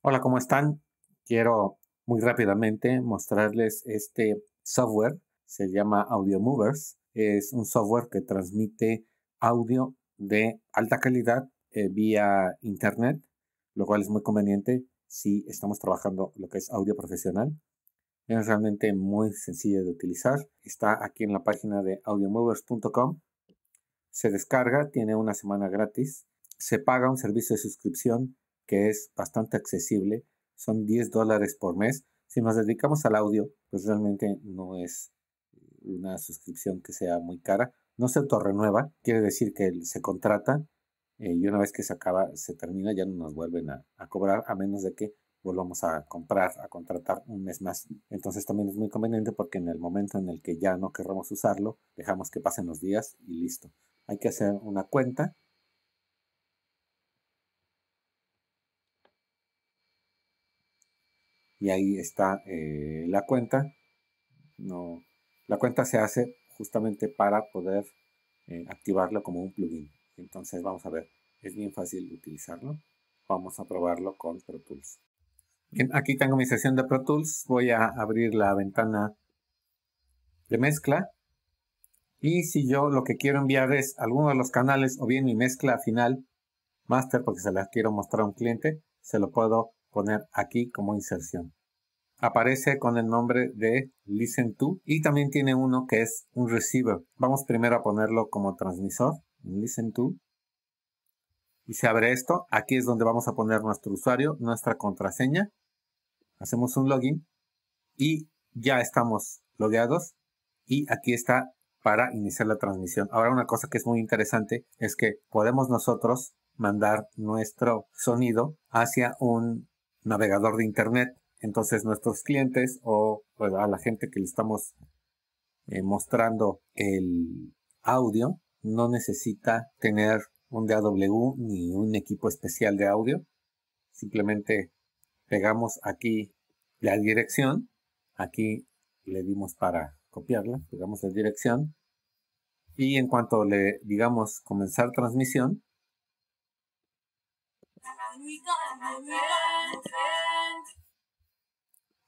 Hola, ¿cómo están? Quiero muy rápidamente mostrarles este software. Se llama Audio Movers. Es un software que transmite audio de alta calidad eh, vía internet, lo cual es muy conveniente si estamos trabajando lo que es audio profesional. Es realmente muy sencillo de utilizar. Está aquí en la página de audiomovers.com. Se descarga, tiene una semana gratis. Se paga un servicio de suscripción que es bastante accesible, son 10 dólares por mes. Si nos dedicamos al audio, pues realmente no es una suscripción que sea muy cara. No se autorrenueva, quiere decir que se contrata eh, y una vez que se acaba, se termina, ya no nos vuelven a, cobrar a menos de que volvamos a comprar, a contratar un mes más. Entonces también es muy conveniente porque en el momento en el que ya no querramos usarlo, dejamos que pasen los días y listo. Hay que hacer una cuenta y ahí está eh, la cuenta. No, la cuenta se hace justamente para poder eh, activarlo como un plugin. Entonces vamos a ver, es bien fácil utilizarlo. Vamos a probarlo con Pro Tools. Bien, aquí tengo mi sesión de Pro Tools. Voy a abrir la ventana de mezcla. Y si yo lo que quiero enviar es alguno de los canales o bien mi mezcla final master, porque se la quiero mostrar a un cliente, se lo puedo poner aquí como inserción. Aparece con el nombre de Listen To y también tiene uno que es un receiver. Vamos primero a ponerlo como transmisor, Listen To. Y se abre esto. Aquí es donde vamos a poner nuestro usuario, nuestra contraseña. Hacemos un login y ya estamos logueados. Y aquí está para iniciar la transmisión. Ahora una cosa que es muy interesante es que podemos nosotros mandar nuestro sonido hacia un navegador de Internet. Entonces nuestros clientes o pues, a la gente que le estamos eh, mostrando el audio no necesita tener un DAW ni un equipo especial de audio. Simplemente pegamos aquí la dirección. Aquí le dimos para copiarla. Pegamos la dirección. Y en cuanto le digamos comenzar transmisión,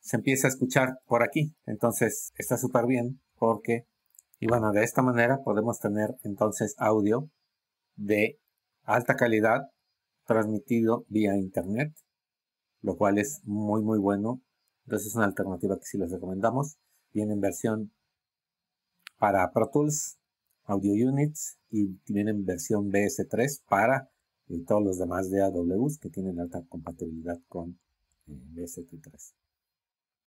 se empieza a escuchar por aquí, entonces está súper bien porque, y bueno, de esta manera podemos tener entonces audio de alta calidad transmitido vía internet, lo cual es muy muy bueno. Entonces es una alternativa que sí les recomendamos. vienen en versión para Pro Tools, Audio Units y tienen en versión BS3 para y todos los demás de AWS que tienen alta compatibilidad con eh, BST3.